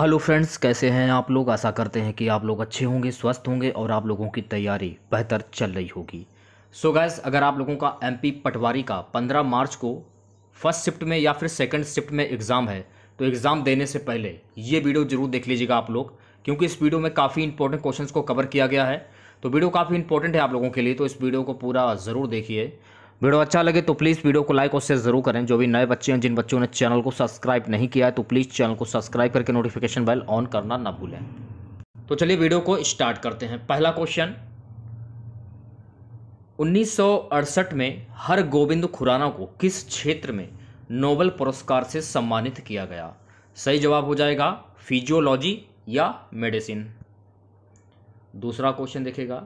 hello friends कैसे हैं आप लोग आशा करते हैं कि आप लोग अच्छे होंगे स्वस्थ होंगे और आप लोगों की तैयारी बेहतर चल रही होगी सो so गैस अगर आप लोगों का एमपी पटवारी का 15 मार्च को फर्स्ट शिफ्ट में या फिर सेकंड शिफ्ट में एग्ज़ाम है तो एग्ज़ाम देने से पहले ये वीडियो जरूर देख लीजिएगा आप लोग क्योंकि इस वीडियो में काफ़ी इंपॉर्टेंट क्वेश्चन को कवर किया गया है तो वीडियो काफ़ी इंपॉर्टेंट है आप लोगों के लिए तो इस वीडियो को पूरा ज़रूर देखिए वीडियो अच्छा लगे तो प्लीज़ वीडियो को लाइक और शेयर जरूर करें जो भी नए बच्चे हैं जिन बच्चों ने चैनल को सब्सक्राइब नहीं किया है तो प्लीज़ चैनल को सब्सक्राइब करके नोटिफिकेशन बेल ऑन करना ना भूलें तो चलिए वीडियो को स्टार्ट करते हैं पहला क्वेश्चन 1968 में हर गोविंद खुराना को किस क्षेत्र में नोबल पुरस्कार से सम्मानित किया गया सही जवाब हो जाएगा फिजियोलॉजी या मेडिसिन दूसरा क्वेश्चन देखेगा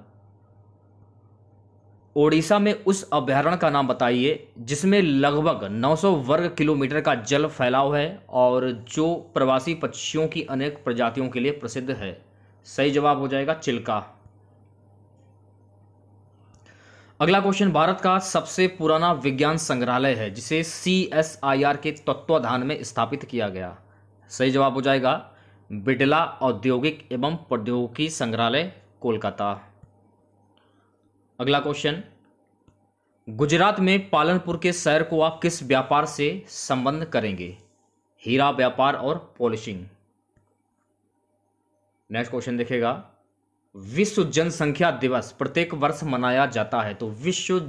ओडिशा में उस अभ्यारण्य का नाम बताइए जिसमें लगभग 900 वर्ग किलोमीटर का जल फैलाव है और जो प्रवासी पक्षियों की अनेक प्रजातियों के लिए प्रसिद्ध है सही जवाब हो जाएगा चिल्का अगला क्वेश्चन भारत का सबसे पुराना विज्ञान संग्रहालय है जिसे सी एस आई आर के तत्वाधान में स्थापित किया गया सही जवाब हो जाएगा बिडला औद्योगिक एवं प्रौद्योगिकी संग्रहालय कोलकाता अगला क्वेश्चन गुजरात में पालनपुर के शहर को आप किस व्यापार से संबंध करेंगे हीरा व्यापार और पॉलिशिंग नेक्स्ट क्वेश्चन देखेगा विश्व जनसंख्या दिवस प्रत्येक वर्ष मनाया जाता है तो विश्व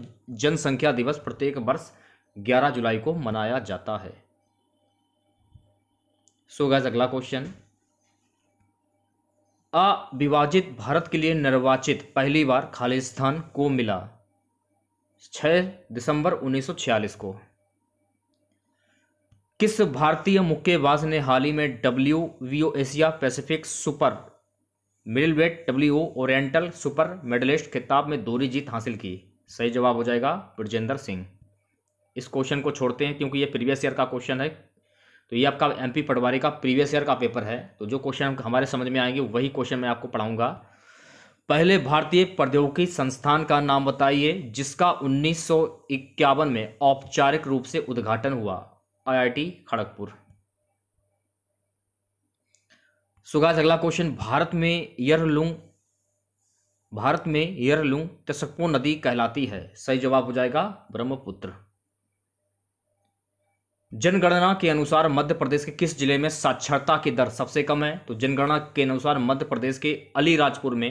जनसंख्या दिवस प्रत्येक वर्ष 11 जुलाई को मनाया जाता है सो so गैस अगला क्वेश्चन अविभाजित भारत के लिए निर्वाचित पहली बार खालिस्तान को मिला 6 दिसंबर 1946 को किस भारतीय मुक्केबाज ने हाल ही में WBO Asia Pacific super middleweight W oriental super medallist खिताब में दोहरी जीत हासिल की सही जवाब हो जाएगा ब्रजेंद्र सिंह इस क्वेश्चन को छोड़ते हैं क्योंकि ये प्रीवियस ईयर का क्वेश्चन है तो ये आपका एम पी पटवारी का प्रीवियस ईयर का पेपर है तो जो क्वेश्चन हमारे समझ में आएंगे वही क्वेश्चन मैं आपको पढ़ाऊंगा पहले भारतीय प्रौद्योगिकी संस्थान का नाम बताइए जिसका उन्नीस में औपचारिक रूप से उद्घाटन हुआ आईआईटी खड़गपुर सुगाज अगला क्वेश्चन भारत में यरलुंग भारत में यरलुंग तसकपो नदी कहलाती है सही जवाब हो जाएगा ब्रह्मपुत्र जनगणना के अनुसार मध्य प्रदेश के किस जिले में साक्षरता की दर सबसे कम है तो जनगणना के अनुसार मध्य प्रदेश के अलीराजपुर में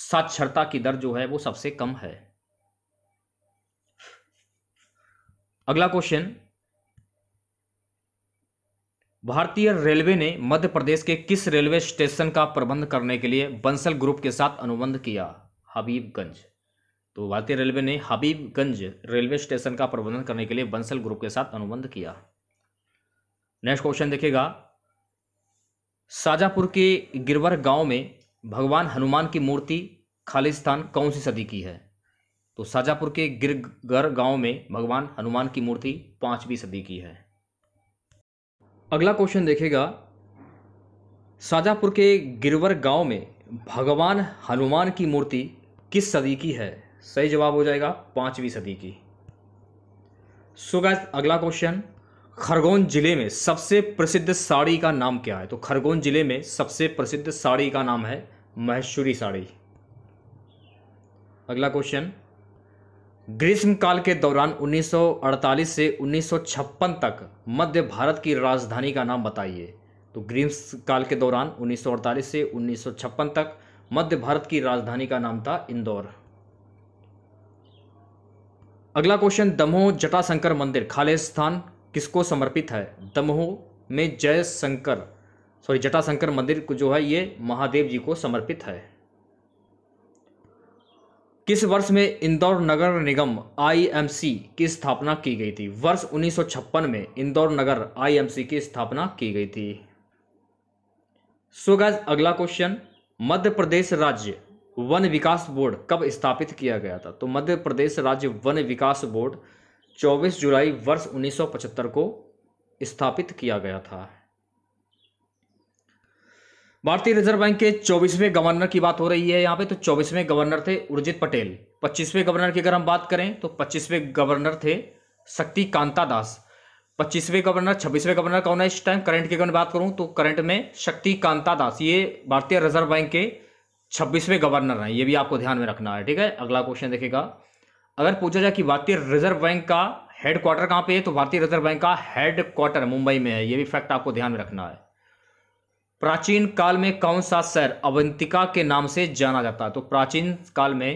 साक्षरता की दर जो है वो सबसे कम है अगला क्वेश्चन भारतीय रेलवे ने मध्य प्रदेश के किस रेलवे स्टेशन का प्रबंध करने के लिए बंसल ग्रुप के साथ अनुबंध किया हबीबगंज तो भारतीय रेलवे ने हबीबगंज रेलवे स्टेशन का प्रबंधन करने के लिए बंसल ग्रुप के साथ अनुबंध किया नेक्स्ट क्वेश्चन देखेगा शाजापुर के गिरवर गांव में भगवान हनुमान की मूर्ति खालिस्तान कौन सी सदी की है तो शाजापुर के गिरगर गांव में भगवान हनुमान की मूर्ति पांचवीं सदी की है अगला क्वेश्चन देखेगा शाजापुर के गिरवर गांव में भगवान हनुमान की मूर्ति किस सदी की है सही जवाब हो जाएगा पाँचवीं सदी की सो गैस अगला क्वेश्चन खरगोन जिले में सबसे प्रसिद्ध साड़ी का नाम क्या है तो खरगोन जिले में सबसे प्रसिद्ध साड़ी का नाम है महेश्वरी साड़ी अगला क्वेश्चन ग्रीष्मकाल के दौरान 1948 से 1956 तक मध्य भारत की राजधानी का नाम बताइए तो ग्रीष्मकाल काल के दौरान 1948 से 1956 तक मध्य भारत की राजधानी का नाम था इंदौर अगला क्वेश्चन दमोह जटाशंकर मंदिर खालिस्तान किसको समर्पित है दमोह में जय शंकर सॉरी जटाशंकर मंदिर को जो है ये महादेव जी को समर्पित है किस वर्ष में इंदौर नगर निगम आईएमसी की स्थापना की गई थी वर्ष 1956 में इंदौर नगर आईएमसी की स्थापना की गई थी सो so गैस अगला क्वेश्चन मध्य प्रदेश राज्य वन विकास बोर्ड कब स्थापित किया गया था तो मध्य प्रदेश राज्य वन विकास बोर्ड 24 जुलाई वर्ष 1975 को स्थापित किया गया था भारतीय रिजर्व बैंक के 24वें गवर्नर की बात हो रही है यहां पे तो 24वें गवर्नर थे उर्जित पटेल 25वें गवर्नर की अगर हम बात करें तो 25वें गवर्नर थे शक्ति कांता दास पच्चीसवें गवर्नर छब्बीसवें गवर्नर कौन है इस टाइम करंट की अगर बात करूं तो करंट में शक्ति कांता दास ये भारतीय रिजर्व बैंक के छब्बीसवें गवर्नर हैं ये भी आपको ध्यान में रखना है ठीक है अगला क्वेश्चन देखेगा अगर पूछा जाए कि भारतीय रिजर्व बैंक का हेडक्वार्टर कहाँ पे है तो भारतीय रिजर्व बैंक का हेडक्वार्टर मुंबई में है ये भी फैक्ट आपको ध्यान में रखना है प्राचीन काल में कौन सा सर अवंतिका के नाम से जाना जाता है तो प्राचीन काल में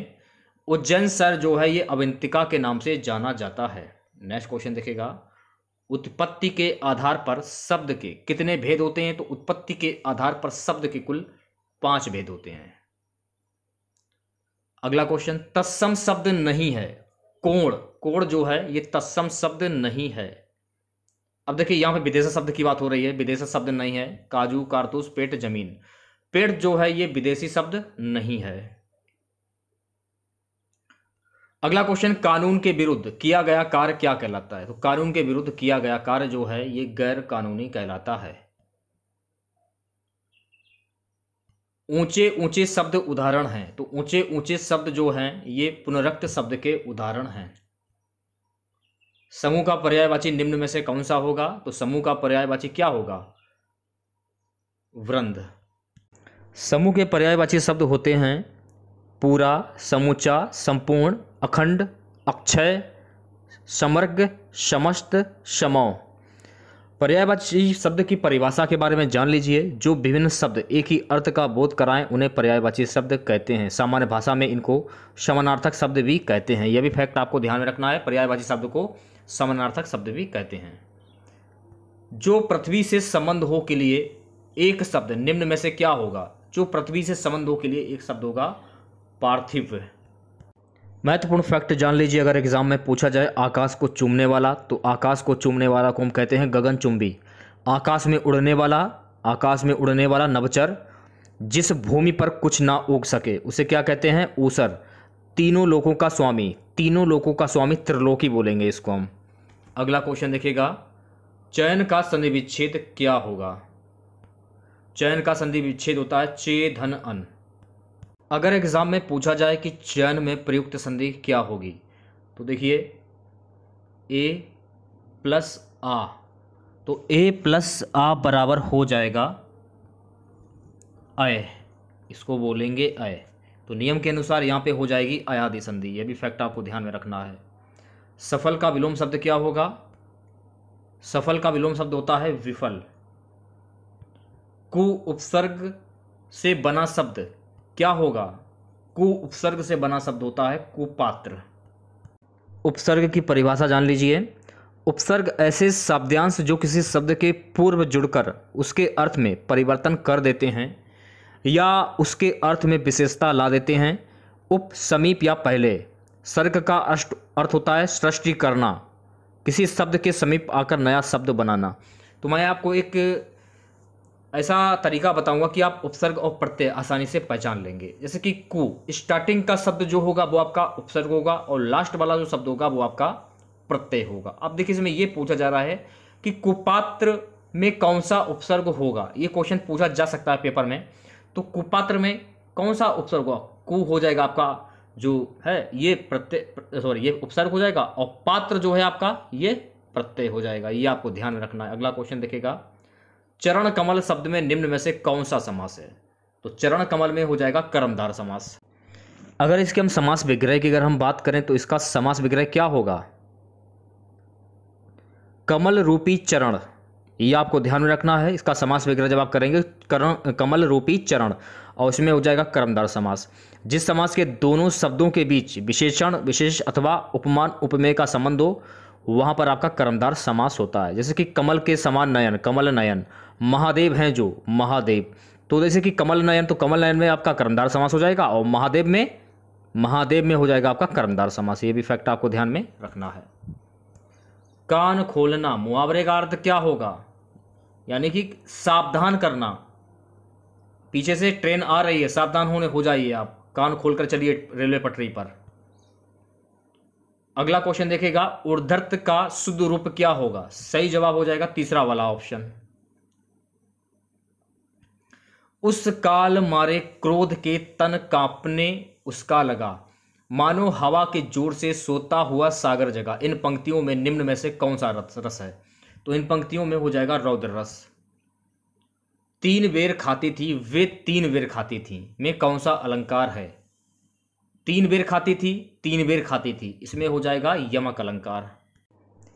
उज्जैन सर जो है ये अवंतिका के नाम से जाना जाता है नेक्स्ट क्वेश्चन देखेगा उत्पत्ति के आधार पर शब्द के कितने भेद होते हैं तो उत्पत्ति के आधार पर शब्द के कुल पांच भेद होते हैं अगला क्वेश्चन तत्सम शब्द नहीं है कोण कोण जो है ये तत्सम शब्द नहीं है अब देखिए यहां पे विदेशा शब्द की बात हो रही है विदेशा शब्द नहीं है काजू कारतूस पेट जमीन पेट जो है ये विदेशी शब्द नहीं है अगला क्वेश्चन कानून के विरुद्ध किया गया कार्य क्या कहलाता है तो कानून के विरुद्ध किया गया कार्य जो है ये गैर कानूनी कहलाता है ऊंचे ऊंचे शब्द उदाहरण हैं तो ऊंचे ऊंचे शब्द जो हैं ये पुनरक्त शब्द के उदाहरण हैं समूह का पर्यायवाची निम्न में से कौन सा होगा तो समूह का पर्यायवाची क्या होगा वृंद समूह के पर्यायवाची शब्द होते हैं पूरा समूचा संपूर्ण अखंड अक्षय समर्ग समस्त समौ पर्यायवाची शब्द की परिभाषा के बारे में जान लीजिए जो विभिन्न शब्द एक ही अर्थ का बोध कराएं उन्हें पर्यायवाची शब्द कहते हैं सामान्य भाषा में इनको समानार्थक शब्द भी कहते हैं यह भी फैक्ट आपको ध्यान में रखना है पर्यायवाची शब्द को समानार्थक शब्द भी कहते हैं जो पृथ्वी से संबंध हो के लिए एक शब्द निम्न में से क्या होगा जो पृथ्वी से संबंध हो के लिए एक शब्द होगा पार्थिव महत्वपूर्ण फैक्ट जान लीजिए अगर एग्जाम में पूछा जाए आकाश को चूमने वाला तो आकाश को चूमने वाला को हम कहते हैं गगन चुम्बी आकाश में उड़ने वाला आकाश में उड़ने वाला नवचर जिस भूमि पर कुछ ना उग सके उसे क्या कहते हैं ऊसर तीनों लोगों का स्वामी तीनों लोगों का स्वामी त्रिलोकी बोलेंगे इसको हम अगला क्वेश्चन देखिएगा चयन का संधि विच्छेद क्या होगा चयन का संधि विच्छेद होता है चे धन अन अगर एग्ज़ाम में पूछा जाए कि चयन में प्रयुक्त संधि क्या होगी तो देखिए ए प्लस आ तो ए प्लस आ बराबर हो जाएगा अय इसको बोलेंगे अय तो नियम के अनुसार यहाँ पे हो जाएगी अयादि संधि यह भी फैक्ट आपको ध्यान में रखना है सफल का विलोम शब्द क्या होगा सफल का विलोम शब्द होता है विफल कु उपसर्ग से बना शब्द क्या होगा कु उपसर्ग से बना शब्द होता है कुपात्र उपसर्ग की परिभाषा जान लीजिए उपसर्ग ऐसे शब्दांश जो किसी शब्द के पूर्व जुड़कर उसके अर्थ में परिवर्तन कर देते हैं या उसके अर्थ में विशेषता ला देते हैं उप समीप या पहले सर्ग का अष्ट अर्थ होता है सृष्टि करना किसी शब्द के समीप आकर नया शब्द बनाना तो मैं आपको एक ऐसा तरीका बताऊंगा कि आप उपसर्ग और प्रत्यय आसानी से पहचान लेंगे जैसे कि कु स्टार्टिंग का शब्द जो होगा वो आपका उपसर्ग होगा और लास्ट वाला जो शब्द होगा वो आपका प्रत्यय होगा अब देखिए इसमें ये पूछा जा रहा है कि कुपात्र में कौन सा उपसर्ग होगा ये क्वेश्चन पूछा जा सकता है पेपर में तो कुपात्र में कौन सा उपसर्ग होगा कु हो जाएगा आपका जो है ये प्रत्यय सॉरी ये उपसर्ग हो जाएगा और पात्र जो है आपका ये प्रत्यय हो जाएगा ये आपको ध्यान रखना है अगला क्वेश्चन देखेगा चरण कमल शब्द में निम्न में से कौन सा समास है तो चरण कमल में हो जाएगा कर्मदार समास अगर इसके हम समास विग्रह की अगर हम बात करें तो इसका समास विग्रह क्या होगा कमल रूपी चरण ये आपको ध्यान में रखना है इसका समास विग्रह जब आप करेंगे करण कमल रूपी चरण और उसमें हो जाएगा कर्मदार समास जिस समास के दोनों शब्दों के बीच विशेषण विशेष अथवा उपमान उपमेय का संबंध हो वहाँ पर आपका कर्मदार समास होता है जैसे कि कमल के समान नयन कमल नयन महादेव हैं जो महादेव तो जैसे कि कमल नयन तो कमल नयन में आपका कर्मदार समास हो जाएगा और महादेव में महादेव में हो जाएगा आपका कर्मदार समास ये भी फैक्ट आपको ध्यान में रखना है कान खोलना मुआवरे का अर्थ क्या होगा यानी कि सावधान करना पीछे से ट्रेन आ रही है सावधान होने हो जाइए आप कान खोलकर चलिए रेलवे पटरी पर अगला क्वेश्चन देखेगा उर्धर्त का शुद्ध रूप क्या होगा सही जवाब हो जाएगा तीसरा वाला ऑप्शन उस काल मारे क्रोध के तन कांपने उसका लगा मानो हवा के जोर से सोता हुआ सागर जगा इन पंक्तियों में निम्न में से कौन सा रस रस है तो इन पंक्तियों में हो जाएगा रौद्र रस तीन वेर खाती थी वे तीन वेर खाती थी में कौन सा अलंकार है तीन बेर खाती थी तीन बेर खाती थी इसमें हो जाएगा यमक अलंकार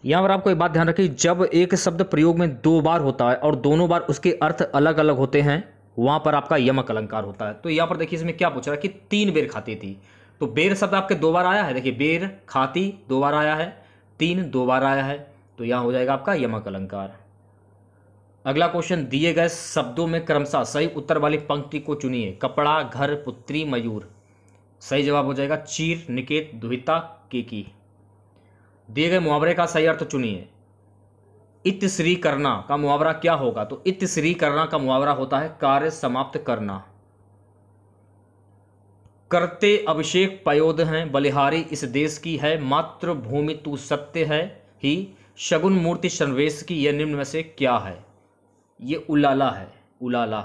यहाँ पर आपको एक बात ध्यान रखिए जब एक शब्द प्रयोग में दो बार होता है और दोनों बार उसके अर्थ अलग अलग होते हैं वहाँ पर आपका यमक अलंकार होता है तो यहाँ पर देखिए इसमें क्या पूछ रहा है कि तीन बेर खाती थी तो बेर शब्द आपके दो बार आया है देखिए बेर खाती दो बार आया है तीन दो बार आया है तो यहाँ हो जाएगा आपका यमक अलंकार अगला क्वेश्चन दिए गए शब्दों में क्रमशः सही उत्तर वाली पंक्ति को चुनिए कपड़ा घर पुत्री मयूर सही जवाब हो जाएगा चीर निकेत दुहिता केकी दिए गए मुहावरे का सही अर्थ चुनिए इतश्री करना का मुहावरा क्या होगा तो इतश्री करना का मुहावरा होता है कार्य समाप्त करना करते अभिषेक पयोद हैं बलिहारी इस देश की है मातृभूमि तू सत्य है ही शगुन मूर्ति संवेश की यह निम्न में से क्या है ये उलाला है उलाला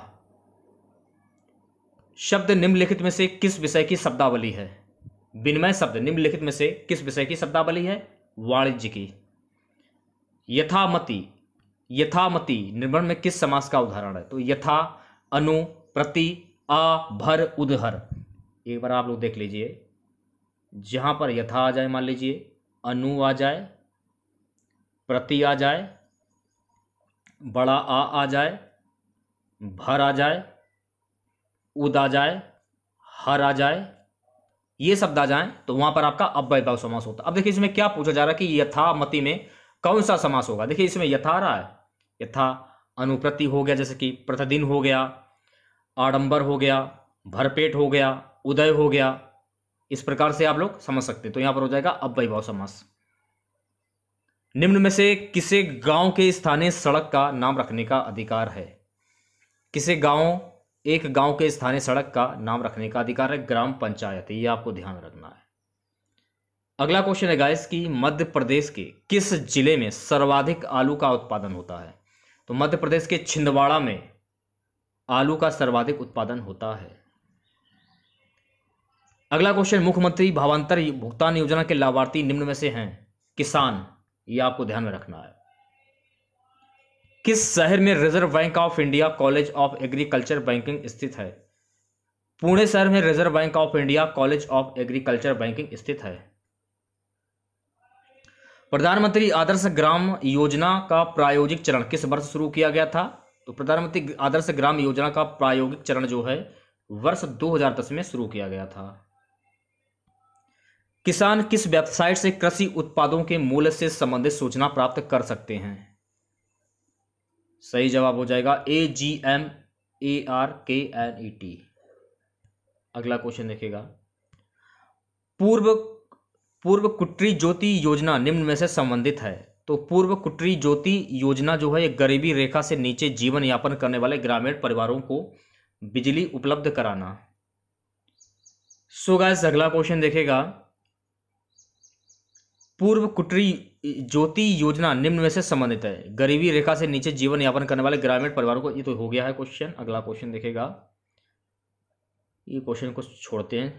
शब्द निम्नलिखित में से किस विषय की शब्दावली है विनिमय शब्द निम्नलिखित में से किस विषय की शब्दावली है वाणिज्य की यथामति यथामति निर्माण में किस समास का उदाहरण है तो यथा अनु प्रति आ भर उदहर एक बार आप लोग देख लीजिए जहां पर यथा आ जाए मान लीजिए अनु आ जाए प्रति आ जाए बड़ा आ आ जाए भर आ जाए उद आ जाए हर आ जाए ये शब्द आ जाए तो वहां पर आपका अव्यय भाव समास होता है अब देखिए इसमें क्या पूछा जा रहा है कि यथामति में कौन सा समास होगा देखिए इसमें यथा रहा है यथा अनुप्रति हो गया जैसे कि प्रतिदिन हो गया आडंबर हो गया भरपेट हो गया उदय हो गया इस प्रकार से आप लोग समझ सकते तो यहां पर हो जाएगा अव्यय भाव समास निम्न में से किसे गांव के स्थानीय सड़क का नाम रखने का अधिकार है किसे गांव एक गांव के स्थानीय सड़क का नाम रखने का अधिकार है ग्राम पंचायत ये आपको ध्यान रखना है अगला क्वेश्चन है गाइस कि मध्य प्रदेश के किस जिले में सर्वाधिक आलू का उत्पादन होता है तो मध्य प्रदेश के छिंदवाड़ा में आलू का सर्वाधिक उत्पादन होता है अगला क्वेश्चन मुख्यमंत्री भावांतर भुगतान योजना के लाभार्थी निम्न में से हैं किसान ये आपको ध्यान में रखना है किस शहर में reserve bank of India college of agriculture banking स्थित है पुणे शहर में reserve bank of India college of agriculture banking स्थित है प्रधानमंत्री आदर्श ग्राम योजना का प्रायोगिक चरण किस वर्ष शुरू किया गया था तो प्रधानमंत्री आदर्श ग्राम योजना का प्रायोगिक चरण जो है वर्ष 2010 में शुरू किया गया था किसान किस वेबसाइट से कृषि उत्पादों के मूल्य से संबंधित सूचना प्राप्त कर सकते हैं सही जवाब हो जाएगा A G M A R K N E T अगला क्वेश्चन देखेगा पूर्व पूर्व कुटरी ज्योति योजना निम्न में से संबंधित है तो पूर्व कुटरी ज्योति योजना जो है गरीबी रेखा से नीचे जीवन यापन करने वाले ग्रामीण परिवारों को बिजली उपलब्ध कराना सो गाय गैस अगला क्वेश्चन देखेगा पूर्व कुटरी ज्योति योजना निम्न में से संबंधित है गरीबी रेखा से नीचे जीवन यापन करने वाले ग्रामीण परिवारों को ये तो हो गया है क्वेश्चन अगला क्वेश्चन देखेगा ये क्वेश्चन को छोड़ते हैं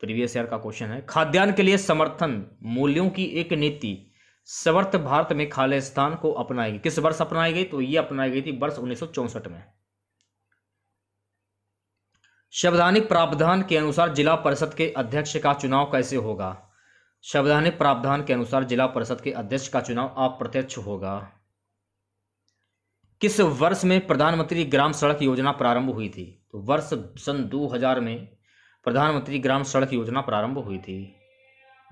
प्रीवियस ईयर का क्वेश्चन है खाद्यान्न के लिए समर्थन मूल्यों की एक नीति समर्थ भारत में खालिस्तान को अपनाएगी किस वर्ष अपनाई गई तो ये अपनाई गई थी वर्ष उन्नीस में संवैधानिक प्रावधान के अनुसार जिला परिषद के अध्यक्ष का चुनाव कैसे होगा संवैधानिक प्रावधान के अनुसार जिला परिषद के अध्यक्ष का चुनाव अप्रत्यक्ष होगा किस वर्ष में प्रधानमंत्री ग्राम सड़क योजना प्रारंभ हुई थी तो वर्ष सन 2000 में प्रधानमंत्री ग्राम सड़क योजना प्रारंभ हुई थी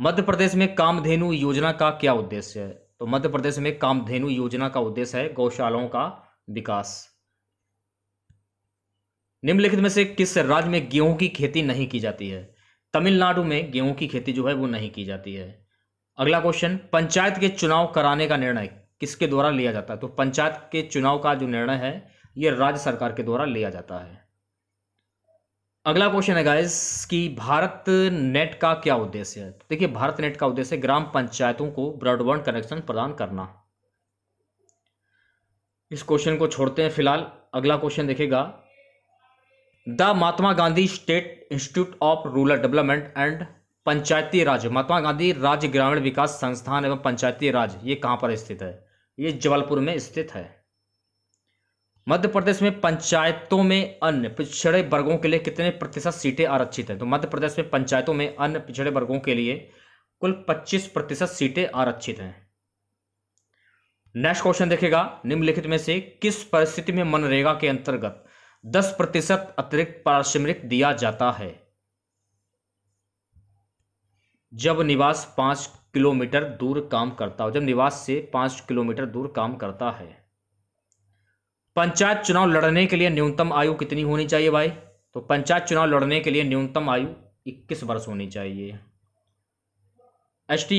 मध्य प्रदेश में कामधेनु योजना का क्या उद्देश्य है तो मध्य प्रदेश में कामधेनु योजना का उद्देश्य है गौशालाओं का विकास निम्नलिखित में से किस राज्य में गेहूं की खेती नहीं की जाती है तमिलनाडु में गेहूं की खेती जो है वो नहीं की जाती है अगला क्वेश्चन पंचायत के चुनाव कराने का निर्णय किसके द्वारा लिया जाता है तो पंचायत के चुनाव का जो निर्णय है ये राज्य सरकार के द्वारा लिया जाता है अगला क्वेश्चन है गाइस कि भारत नेट का क्या उद्देश्य है तो देखिए भारत नेट का उद्देश्य ग्राम पंचायतों को ब्रॉडबैंड कनेक्शन प्रदान करना इस क्वेश्चन को छोड़ते हैं फिलहाल अगला क्वेश्चन देखेगा the Mahatma Gandhi state institute of rural development and panchayati raj Mahatma Gandhi राज्य ग्रामीण विकास संस्थान एवं पंचायती राज ये कहाँ पर स्थित है ये जबलपुर में स्थित है मध्य प्रदेश में पंचायतों में अन्य पिछड़े वर्गों के लिए कितने प्रतिशत सीटें आरक्षित हैं तो मध्य प्रदेश में पंचायतों में अन्य पिछड़े वर्गों के लिए कुल 25 प्रतिशत सीटें आरक्षित हैं नेक्स्ट क्वेश्चन देखेगा निम्नलिखित में से किस परिस्थिति में मनरेगा के अंतर्गत दस प्रतिशत अतिरिक्त पारिश्रमिक दिया जाता है जब निवास पांच किलोमीटर दूर काम करता हो जब निवास से पांच किलोमीटर दूर काम करता है पंचायत चुनाव लड़ने के लिए न्यूनतम आयु कितनी होनी चाहिए भाई तो पंचायत चुनाव लड़ने के लिए न्यूनतम आयु 21 वर्ष होनी चाहिए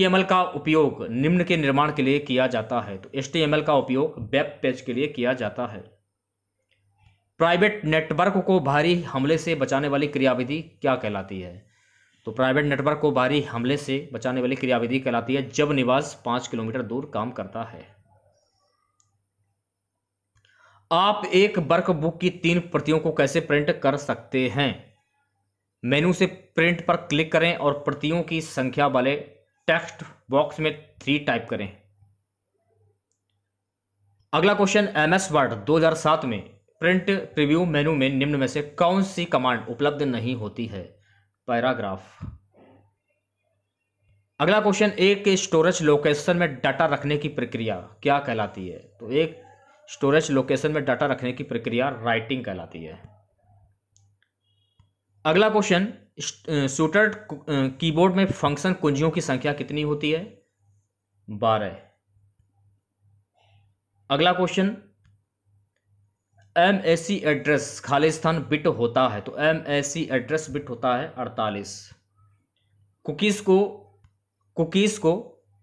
एल का उपयोग निम्न के निर्माण के लिए किया जाता है तो एल का उपयोग वेब पेज के लिए किया जाता है प्राइवेट नेटवर्क को भारी हमले से बचाने वाली क्रियाविधि क्या कहलाती है तो प्राइवेट नेटवर्क को भारी हमले से बचाने वाली क्रियाविधि कहलाती है जब निवास पांच किलोमीटर दूर काम करता है आप एक वर्क बुक की तीन प्रतियों को कैसे प्रिंट कर सकते हैं मेनू से प्रिंट पर क्लिक करें और प्रतियों की संख्या वाले टेक्स्ट बॉक्स में थ्री टाइप करें अगला क्वेश्चन एमएस वर्ड 2007 में प्रिंट प्रीव्यू मेनू में निम्न में से कौन सी कमांड उपलब्ध नहीं होती है पैराग्राफ अगला क्वेश्चन एक स्टोरेज लोकेशन में डाटा रखने की प्रक्रिया क्या कहलाती है तो एक स्टोरेज लोकेशन में डाटा रखने की प्रक्रिया राइटिंग कहलाती है अगला क्वेश्चन शूटर कीबोर्ड में फंक्शन कुंजियों की संख्या कितनी होती है बारह अगला क्वेश्चन एम एड्रेस खालिस्तान बिट होता है तो एम एड्रेस बिट होता है अड़तालीस कुकीज़ को कुकीज़ को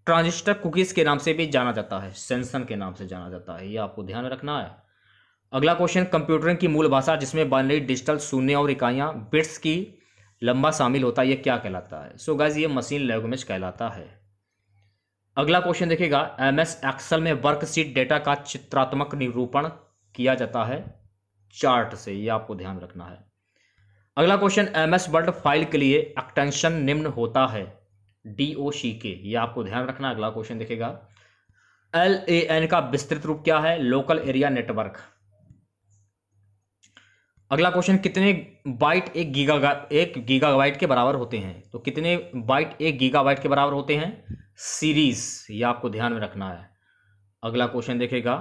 ट्रांजिस्टर कुकीज़ के नाम से भी जाना जाता है सेंसन के नाम से जाना जाता है ये आपको ध्यान रखना है अगला क्वेश्चन कंप्यूटरिंग की मूल भाषा जिसमें बाइनरी डिजिटल शून्य और इकाइयाँ बिट्स की लंबा शामिल होता है ये क्या कहलाता है सो so गाइज ये मशीन लैंग्वेज कहलाता है अगला क्वेश्चन देखिएगा एम एस एक्सल में वर्कशीट डेटा का चित्रात्मक निरूपण किया जाता है चार्ट से ये आपको ध्यान रखना है अगला question M S word file के लिए एक्सटेंशन निम्न होता है डी ओ सी के ये आपको ध्यान रखना अगला क्वेश्चन देखेगा एल ए एन का विस्तृत रूप क्या है लोकल एरिया नेटवर्क अगला क्वेश्चन कितने बाइट एक गीगा एक गीगाबाइट के बराबर होते हैं तो कितने बाइट एक गीगाबाइट के बराबर होते हैं सीरीज ये आपको ध्यान में रखना है अगला क्वेश्चन देखेगा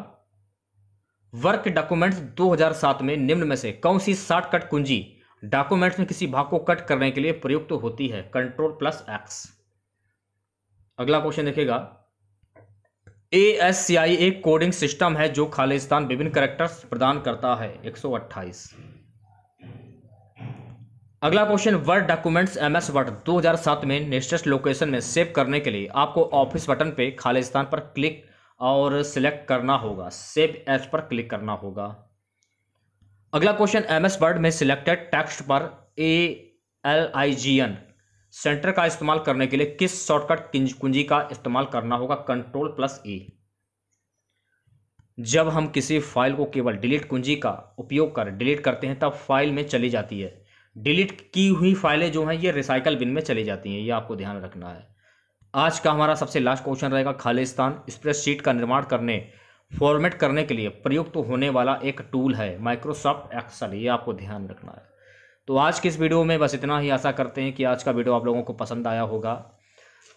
वर्क डॉक्यूमेंट्स 2007 में निम्न में से कौन सी शॉर्टकट कुंजी डॉक्यूमेंट्स में किसी भाग को कट करने के लिए प्रयुक्त तो होती है कंट्रोल प्लस एक्स अगला क्वेश्चन देखिएगा ए एस सी आई एक कोडिंग सिस्टम है जो खालिस्तान विभिन्न करेक्टर्स प्रदान करता है 128 अगला question word documents M S word दो में निश्चित लोकेशन में सेव करने के लिए आपको ऑफिस बटन पे खालिस्तान पर क्लिक और सिलेक्ट करना होगा सेव एज पर क्लिक करना होगा अगला क्वेश्चन एम एस वर्ड में सिलेक्टेड टेक्स्ट पर A L I G N centre का इस्तेमाल करने के लिए किस शॉर्टकट कुंजी का इस्तेमाल करना होगा कंट्रोल प्लस ए जब हम किसी फाइल को केवल डिलीट कुंजी का उपयोग कर डिलीट करते हैं तब फाइल में चली जाती है डिलीट की हुई फाइलें जो हैं ये रिसाइकल बिन में चली जाती हैं ये आपको ध्यान रखना है आज का हमारा सबसे लास्ट क्वेश्चन रहेगा खालिस्तान स्प्रेडशीट का निर्माण करने फॉर्मेट करने के लिए प्रयुक्त तो होने वाला एक टूल है माइक्रोसॉफ्ट एक्सल ये आपको ध्यान रखना है तो आज के इस वीडियो में बस इतना ही आशा करते हैं कि आज का वीडियो आप लोगों को पसंद आया होगा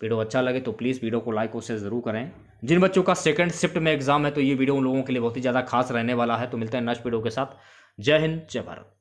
वीडियो अच्छा लगे तो प्लीज़ वीडियो को लाइक और शेयर ज़रूर करें जिन बच्चों का सेकंड शिफ्ट में एग्जाम है तो ये वीडियो उन लोगों के लिए बहुत ही ज़्यादा खास रहने वाला है तो मिलते हैं नेक्स्ट वीडियो के साथ जय हिंद जय भारत